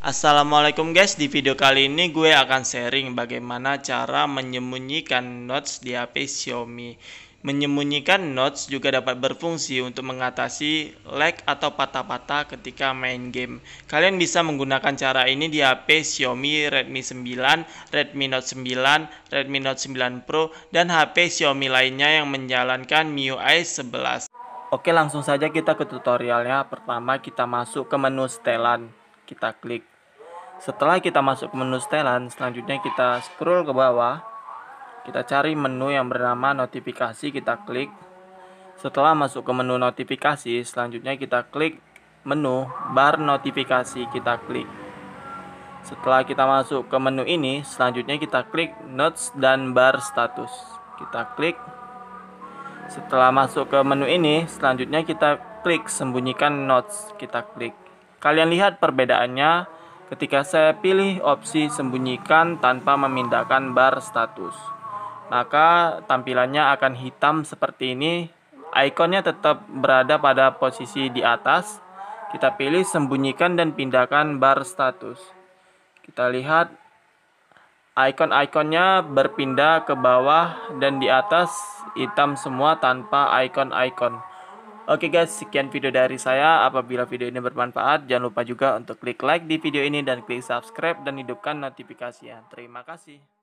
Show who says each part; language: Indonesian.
Speaker 1: Assalamualaikum guys, di video kali ini gue akan sharing bagaimana cara menyembunyikan notes di HP Xiaomi. Menyembunyikan notes juga dapat berfungsi untuk mengatasi lag atau patah-patah ketika main game. Kalian bisa menggunakan cara ini di HP Xiaomi Redmi 9, Redmi Note 9, Redmi Note 9 Pro, dan HP Xiaomi lainnya yang menjalankan MIUI 11. Oke langsung saja kita ke tutorialnya. Pertama kita masuk ke menu setelan kita klik setelah kita masuk ke menu setelan selanjutnya kita scroll ke bawah kita cari menu yang bernama notifikasi kita klik setelah masuk ke menu notifikasi selanjutnya kita klik menu bar notifikasi kita klik setelah kita masuk ke menu ini selanjutnya kita klik notes dan bar status kita klik setelah masuk ke menu ini selanjutnya kita klik sembunyikan notes kita klik Kalian lihat perbedaannya ketika saya pilih opsi sembunyikan tanpa memindahkan bar status. Maka tampilannya akan hitam seperti ini. Ikonnya tetap berada pada posisi di atas. Kita pilih sembunyikan dan pindahkan bar status. Kita lihat ikon-ikonnya berpindah ke bawah dan di atas hitam semua tanpa ikon icon Oke okay guys, sekian video dari saya. Apabila video ini bermanfaat, jangan lupa juga untuk klik like di video ini dan klik subscribe dan hidupkan notifikasinya. Terima kasih.